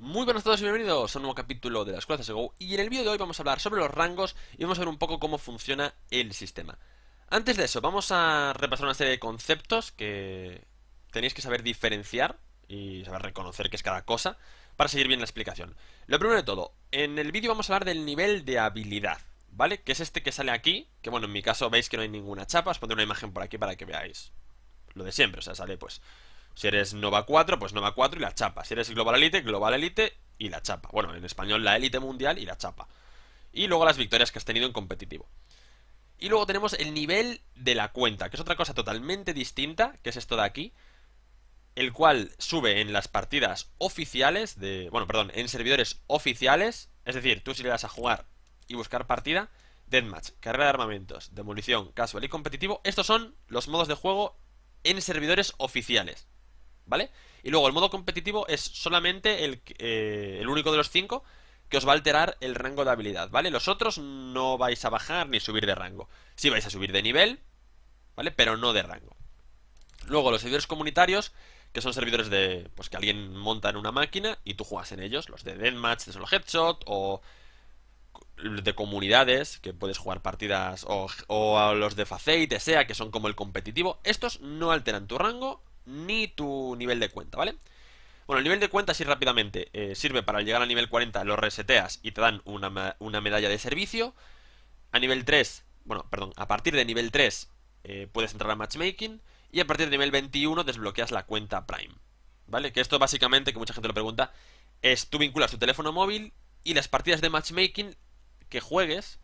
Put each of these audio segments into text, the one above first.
Muy buenas a todos y bienvenidos a un nuevo capítulo de las Escuela CSGO y en el vídeo de hoy vamos a hablar sobre los rangos y vamos a ver un poco cómo funciona el sistema. Antes de eso, vamos a repasar una serie de conceptos que tenéis que saber diferenciar y saber reconocer que es cada cosa para seguir bien la explicación. Lo primero de todo, en el vídeo vamos a hablar del nivel de habilidad, ¿vale? Que es este que sale aquí, que bueno, en mi caso veis que no hay ninguna chapa, os pondré una imagen por aquí para que veáis lo de siempre, o sea, sale pues si eres Nova 4, pues Nova 4 y la chapa. Si eres Global Elite, Global Elite y la chapa. Bueno, en español la Elite Mundial y la chapa. Y luego las victorias que has tenido en competitivo. Y luego tenemos el nivel de la cuenta, que es otra cosa totalmente distinta, que es esto de aquí, el cual sube en las partidas oficiales de, bueno, perdón, en servidores oficiales, es decir, tú si le das a jugar y buscar partida, deathmatch, carrera de armamentos, demolición, casual y competitivo, estos son los modos de juego en servidores oficiales. ¿vale? Y luego el modo competitivo es solamente eh, el, único de los cinco que os va a alterar el rango de habilidad, ¿vale? Los otros no vais a bajar ni subir de rango. Sí vais a subir de nivel, ¿vale? Pero no de rango. Luego los servidores comunitarios, que son servidores de... Pues que alguien monta en una máquina y tú juegas en ellos. Los de Deathmatch, de solo headshot, o de comunidades, que puedes jugar partidas, o, a los de Faceit, sea, que son como el competitivo. Estos no alteran tu rango ni tu nivel de cuenta, ¿vale? Bueno, el nivel de cuenta, así rápidamente, eh, sirve para llegar al nivel 40, lo reseteas y te dan una, medalla de servicio. A nivel 3, bueno, perdón, a partir de nivel 3 eh, puedes entrar a matchmaking y a partir de nivel 21 desbloqueas la cuenta Prime, ¿vale? Que esto básicamente, que mucha gente lo pregunta, es tú vinculas tu teléfono móvil y las partidas de matchmaking que juegues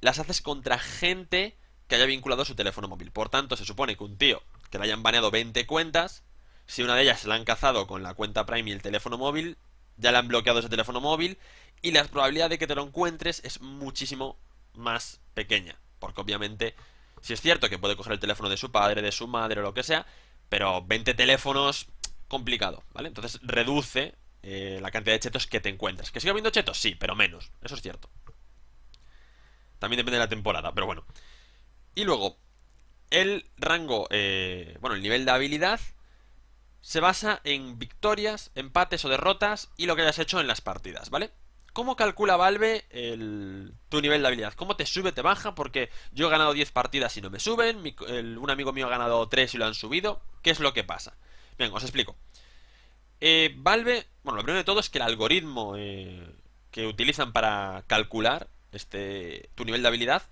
las haces contra gente que haya vinculado su teléfono móvil. Por tanto, se supone que un tío que le hayan baneado 20 cuentas. Si una de ellas se la han cazado con la cuenta Prime y el teléfono móvil, ya le han bloqueado ese teléfono móvil y la probabilidad de que te lo encuentres es muchísimo más pequeña. Porque obviamente, si es cierto que puede coger el teléfono de su padre, de su madre o lo que sea, pero 20 teléfonos, complicado, ¿vale? Entonces reduce eh, la cantidad de chetos que te encuentras. ¿Que siga habiendo chetos? Sí, pero menos. Eso es cierto. También depende de la temporada, pero bueno. Y luego, el rango, eh, bueno, el nivel de habilidad se basa en victorias, empates o derrotas y lo que hayas hecho en las partidas, ¿vale? ¿Cómo calcula Valve tu nivel de habilidad? ¿Cómo te sube, te baja? Porque yo he ganado 10 partidas y no me suben, un amigo mío ha ganado 3 y lo han subido. ¿Qué es lo que pasa? Venga, os explico. Eh, Valve, bueno, lo primero de todo es que el algoritmo eh, que utilizan para calcular este, tu nivel de habilidad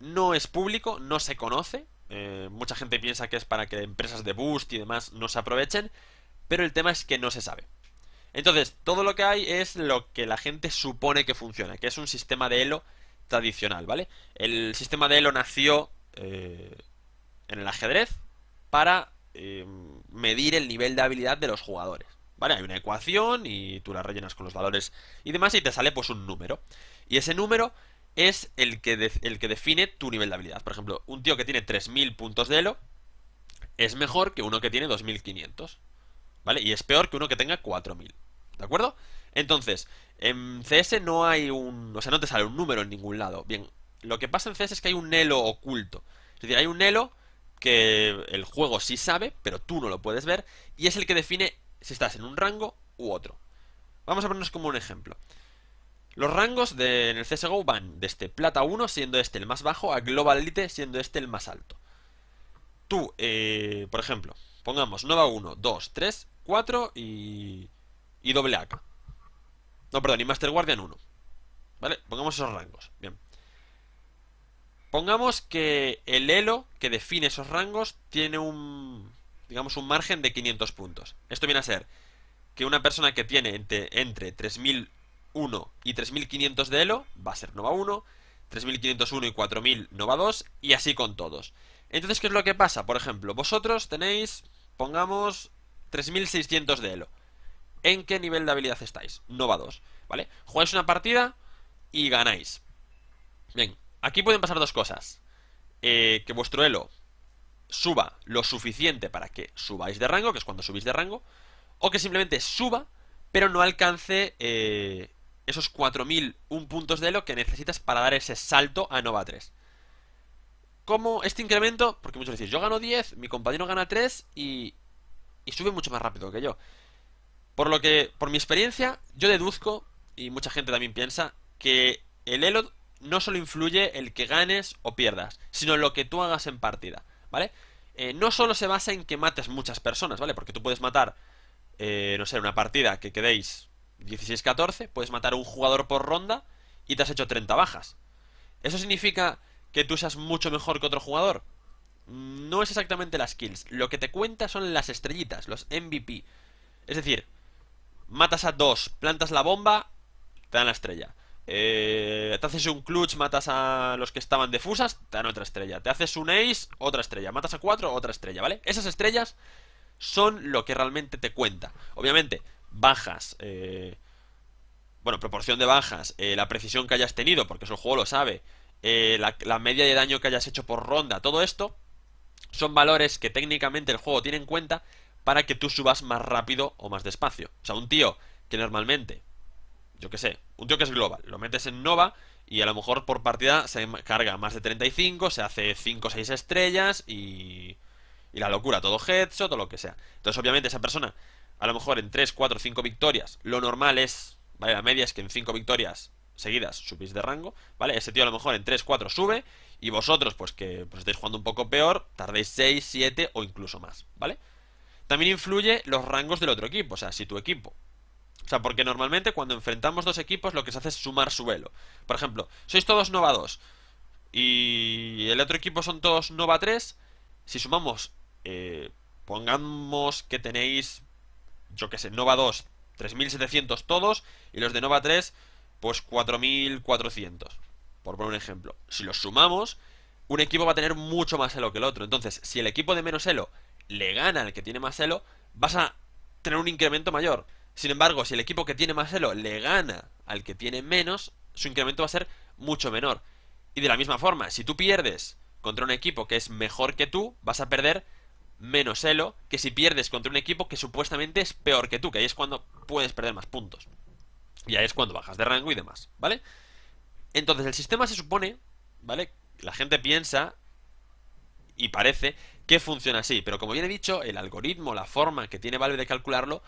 no es público, no se conoce. Eh, mucha gente piensa que es para que empresas de boost y demás no se aprovechen, pero el tema es que no se sabe. Entonces, todo lo que hay es lo que la gente supone que funciona, que es un sistema de Elo tradicional, ¿vale? El sistema de Elo nació eh, en el ajedrez para eh, medir el nivel de habilidad de los jugadores. ¿Vale? Hay una ecuación y tú la rellenas con los valores y demás y te sale pues un número. Y ese número es el que, el que define tu nivel de habilidad. Por ejemplo, un tío que tiene 3.000 puntos de elo es mejor que uno que tiene 2.500. ¿Vale? Y es peor que uno que tenga 4.000. ¿De acuerdo? Entonces, en CS no hay un... O sea, no te sale un número en ningún lado. Bien, lo que pasa en CS es que hay un elo oculto. Es decir, hay un elo que el juego sí sabe, pero tú no lo puedes ver, y es el que define si estás en un rango u otro. Vamos a ponernos como un ejemplo. Los rangos en el CSGO van desde este plata 1 siendo este el más bajo a global elite siendo este el más alto. Tú, eh, por ejemplo, pongamos Nova 1, 2, 3, 4 y, y doble AK. No, perdón, y Master Guardian 1. ¿Vale? Pongamos esos rangos. Bien. Pongamos que el elo que define esos rangos tiene un, digamos, un margen de 500 puntos. Esto viene a ser que una persona que tiene entre 3000 1 y 3.500 de Elo va a ser Nova 1, 3.501 y 4.000 Nova 2 y así con todos. Entonces, ¿qué es lo que pasa? Por ejemplo, vosotros tenéis, pongamos, 3.600 de Elo. ¿En qué nivel de habilidad estáis? Nova 2, ¿vale? Jugáis una partida y ganáis. Bien, aquí pueden pasar dos cosas. Eh, que vuestro elo suba lo suficiente para que subáis de rango, que es cuando subís de rango, o que simplemente suba, pero no alcance eh, esos un puntos de Elo que necesitas para dar ese salto a Nova 3. ¿Cómo este incremento? Porque muchos decís, yo gano 10, mi compañero gana 3 y, y sube mucho más rápido que yo. Por lo que, por mi experiencia, yo deduzco, y mucha gente también piensa, que el Elo no solo influye el que ganes o pierdas, sino lo que tú hagas en partida, ¿vale? Eh, no solo se basa en que mates muchas personas, ¿vale? Porque tú puedes matar, eh, no sé, una partida que quedéis 16-14, puedes matar un jugador por ronda y te has hecho 30 bajas. ¿Eso significa que tú seas mucho mejor que otro jugador? No es exactamente las kills, lo que te cuenta son las estrellitas, los MVP. Es decir, matas a dos, plantas la bomba, te dan la estrella. Eh, te haces un clutch, matas a los que estaban defusas, te dan otra estrella. Te haces un ace, otra estrella. Matas a cuatro, otra estrella, ¿vale? Esas estrellas son lo que realmente te cuenta. Obviamente, bajas, eh, bueno, proporción de bajas, eh, la precisión que hayas tenido, porque eso el juego lo sabe, eh, la, media de daño que hayas hecho por ronda, todo esto son valores que técnicamente el juego tiene en cuenta para que tú subas más rápido o más despacio. O sea, un tío que normalmente, yo qué sé, un tío que es global, lo metes en Nova y a lo mejor por partida se carga más de 35, se hace 5 o 6 estrellas y... Y la locura, todo headshot o lo que sea. Entonces, obviamente, esa persona a lo mejor en 3, 4, 5 victorias, lo normal es, ¿vale? La media es que en 5 victorias seguidas subís de rango, ¿vale? Ese tío a lo mejor en 3, 4 sube y vosotros, pues que pues, estáis jugando un poco peor, tardéis 6, 7 o incluso más, ¿vale? También influye los rangos del otro equipo, o sea, si tu equipo... O sea, porque normalmente cuando enfrentamos dos equipos lo que se hace es sumar velo, Por ejemplo, sois todos Nova 2 y el otro equipo son todos Nova 3, si sumamos, eh, pongamos que tenéis yo que sé, Nova 2, 3.700 todos, y los de Nova 3, pues 4.400, por poner un ejemplo. Si los sumamos, un equipo va a tener mucho más elo que el otro. Entonces, si el equipo de menos elo le gana al que tiene más elo, vas a tener un incremento mayor. Sin embargo, si el equipo que tiene más elo le gana al que tiene menos, su incremento va a ser mucho menor. Y de la misma forma, si tú pierdes contra un equipo que es mejor que tú, vas a perder menos elo que si pierdes contra un equipo que supuestamente es peor que tú, que ahí es cuando puedes perder más puntos. Y ahí es cuando bajas de rango y demás, ¿vale? Entonces el sistema se supone, ¿vale? La gente piensa y parece que funciona así, pero como bien he dicho, el algoritmo, la forma que tiene Valve de calcularlo,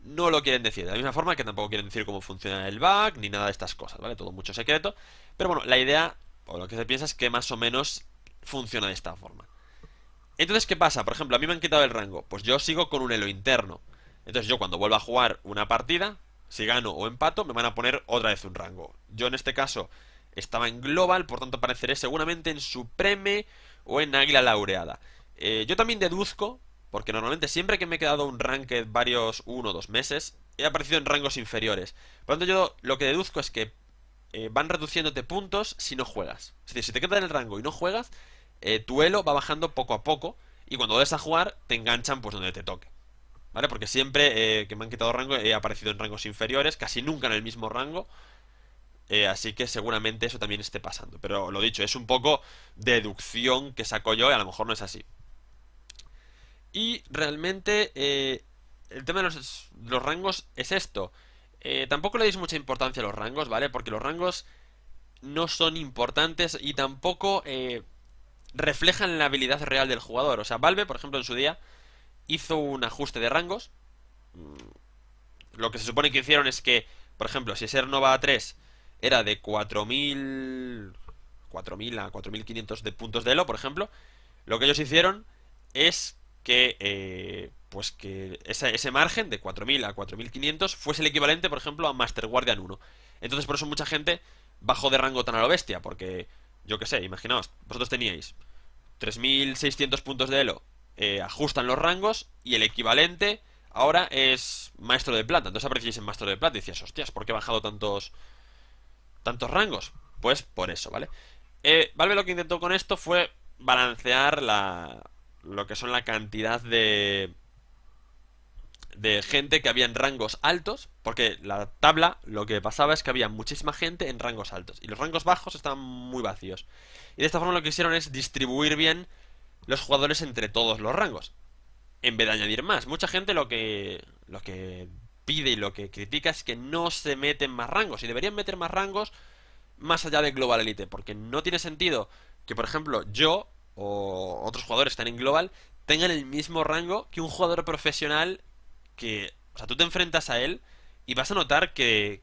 no lo quieren decir. De la misma forma que tampoco quieren decir cómo funciona el bug ni nada de estas cosas, ¿vale? Todo mucho secreto. Pero bueno, la idea, o lo que se piensa es que más o menos funciona de esta forma. Entonces, ¿qué pasa? Por ejemplo, a mí me han quitado el rango. Pues yo sigo con un elo interno. Entonces, yo cuando vuelva a jugar una partida, si gano o empato, me van a poner otra vez un rango. Yo en este caso estaba en global, por tanto apareceré seguramente en supreme o en águila laureada. Eh, yo también deduzco, porque normalmente siempre que me he quedado un ranked varios uno o dos meses, he aparecido en rangos inferiores. Por lo tanto, yo lo que deduzco es que eh, van reduciéndote puntos si no juegas. Es decir, si te quedas en el rango y no juegas, eh, tu elo va bajando poco a poco y cuando vas a jugar te enganchan pues donde te toque. ¿Vale? Porque siempre eh, que me han quitado rango he aparecido en rangos inferiores, casi nunca en el mismo rango. Eh, así que seguramente eso también esté pasando. Pero lo dicho, es un poco deducción que saco yo y a lo mejor no es así. Y realmente el tema de los, rangos es esto. tampoco le dais mucha importancia a los rangos, ¿vale? Porque los rangos no son importantes y tampoco reflejan la habilidad real del jugador. O sea, Valve, por ejemplo, en su día hizo un ajuste de rangos. Mm, lo que se supone que hicieron es que, por ejemplo, si ese Nova 3 era de 4000 4000 a 4500 de puntos de elo, por ejemplo, lo que ellos hicieron es que eh, pues que ese, ese margen de 4000 a 4500 fuese el equivalente, por ejemplo, a Master Guardian 1. Entonces, por eso mucha gente bajó de rango tan a lo bestia, porque yo qué sé, imaginaos, vosotros teníais 3.600 puntos de Elo, eh, ajustan los rangos y el equivalente ahora es maestro de plata. Entonces aparecíais en maestro de plata y decías, hostias, ¿por qué he bajado tantos, tantos rangos? Pues por eso, ¿vale? Eh, Valve lo que intentó con esto fue balancear la, lo que son la cantidad de de gente que había en rangos altos, porque la tabla lo que pasaba es que había muchísima gente en rangos altos y los rangos bajos estaban muy vacíos. Y de esta forma lo que hicieron es distribuir bien los jugadores entre todos los rangos, en vez de añadir más. Mucha gente lo que lo que pide y lo que critica es que no se meten más rangos y deberían meter más rangos más allá de Global Elite, porque no tiene sentido que por ejemplo yo o otros jugadores que están en Global tengan el mismo rango que un jugador profesional que, o sea, tú te enfrentas a él y vas a notar que,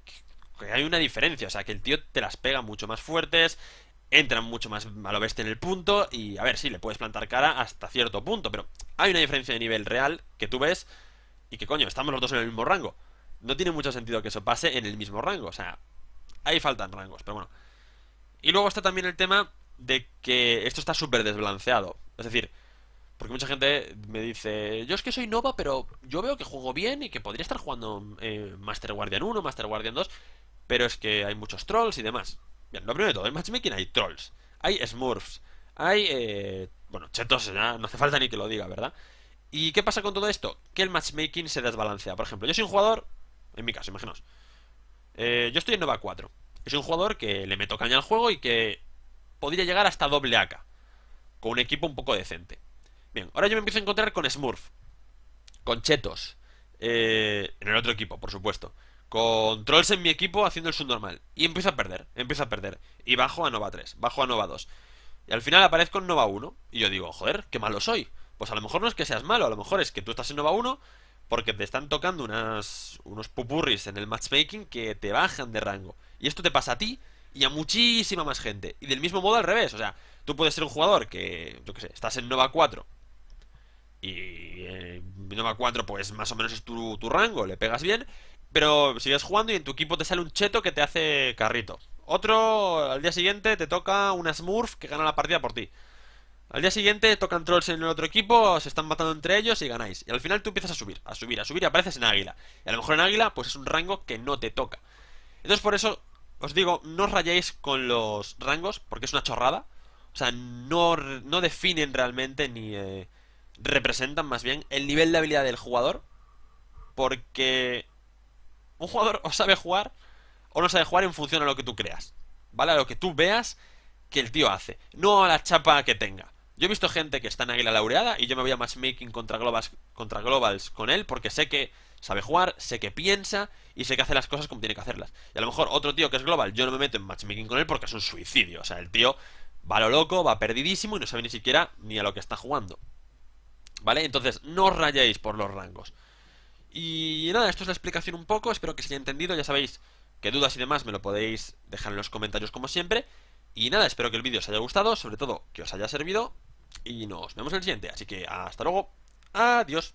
que hay una diferencia, o sea, que el tío te las pega mucho más fuertes, entran mucho más a lo en el punto y, a ver, sí, le puedes plantar cara hasta cierto punto, pero hay una diferencia de nivel real que tú ves y que, coño, estamos los dos en el mismo rango. No tiene mucho sentido que eso pase en el mismo rango, o sea, ahí faltan rangos, pero bueno. Y luego está también el tema de que esto está súper desbalanceado, es decir, porque mucha gente me dice, yo es que soy Nova, pero yo veo que juego bien y que podría estar jugando eh, Master Guardian 1, Master Guardian 2, pero es que hay muchos trolls y demás. Bien, lo primero de todo, en matchmaking hay trolls, hay smurfs, hay... Eh, bueno, chetos, ¿no? no hace falta ni que lo diga, ¿verdad? ¿Y qué pasa con todo esto? Que el matchmaking se desbalancea. Por ejemplo, yo soy un jugador, en mi caso, imaginaos, eh, yo estoy en Nova 4. Es un jugador que le meto caña al juego y que podría llegar hasta doble AK, con un equipo un poco decente. Bien, ahora yo me empiezo a encontrar con Smurf, con Chetos, eh, en el otro equipo, por supuesto, con Trolls en mi equipo haciendo el normal y empiezo a perder, empiezo a perder, y bajo a Nova 3, bajo a Nova 2, y al final aparezco en Nova 1, y yo digo, joder, qué malo soy, pues a lo mejor no es que seas malo, a lo mejor es que tú estás en Nova 1 porque te están tocando unas, unos pupurris en el matchmaking que te bajan de rango, y esto te pasa a ti, y a muchísima más gente. Y del mismo modo al revés, o sea, tú puedes ser un jugador que, yo qué sé, estás en Nova 4 y el Nova 4, pues más o menos es tu, tu rango, le pegas bien. Pero sigues jugando y en tu equipo te sale un cheto que te hace carrito. Otro, al día siguiente te toca una Smurf que gana la partida por ti. Al día siguiente tocan trolls en el otro equipo, se están matando entre ellos y ganáis. Y al final tú empiezas a subir, a subir, a subir y apareces en águila. Y a lo mejor en águila, pues es un rango que no te toca. Entonces por eso os digo, no rayéis con los rangos, porque es una chorrada. O sea, no, no definen realmente ni. Eh, representan más bien el nivel de habilidad del jugador, porque un jugador o sabe jugar o no sabe jugar en función a lo que tú creas, ¿vale? A lo que tú veas que el tío hace, no a la chapa que tenga. Yo he visto gente que está en Águila Laureada y yo me voy a matchmaking contra globals, contra globals con él porque sé que sabe jugar, sé que piensa y sé que hace las cosas como tiene que hacerlas. Y a lo mejor otro tío que es global, yo no me meto en matchmaking con él porque es un suicidio. O sea, el tío va lo loco, va perdidísimo y no sabe ni siquiera ni a lo que está jugando. ¿Vale? Entonces, no os rayéis por los rangos. Y nada, esto es la explicación un poco, espero que se haya entendido, ya sabéis que dudas y demás me lo podéis dejar en los comentarios como siempre. Y nada, espero que el vídeo os haya gustado, sobre todo que os haya servido, y nos vemos en el siguiente, así que hasta luego, adiós.